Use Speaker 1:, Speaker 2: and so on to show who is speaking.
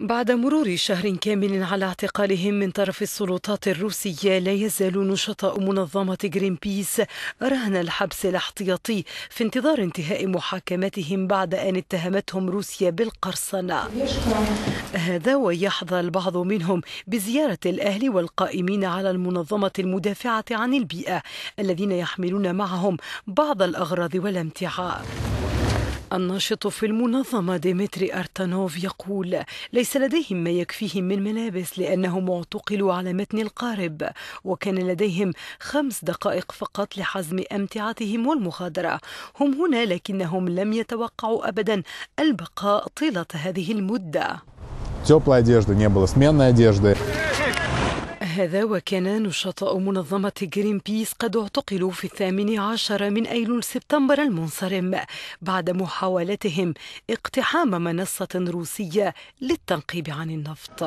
Speaker 1: بعد مرور شهر كامل على اعتقالهم من طرف السلطات الروسية لا يزال نشطاء منظمة جرين بيس رهن الحبس الاحتياطي في انتظار انتهاء محاكمتهم بعد أن اتهمتهم روسيا بالقرصنة هذا ويحظى البعض منهم بزيارة الأهل والقائمين على المنظمة المدافعة عن البيئة الذين يحملون معهم بعض الأغراض والامتعاء الناشط في المنظمة ديمتري أرتانوف يقول ليس لديهم ما يكفيهم من ملابس لأنهم اعتقلوا على متن القارب وكان لديهم خمس دقائق فقط لحزم أمتعتهم والمغادرة هم هنا لكنهم لم يتوقعوا أبدا البقاء طيلة هذه المدة. هذا وكان نشطاء منظمة جرين بيس قد اعتقلوا في الثامن عشر من أيلول سبتمبر المنصرم بعد محاولتهم اقتحام منصة روسية للتنقيب عن النفط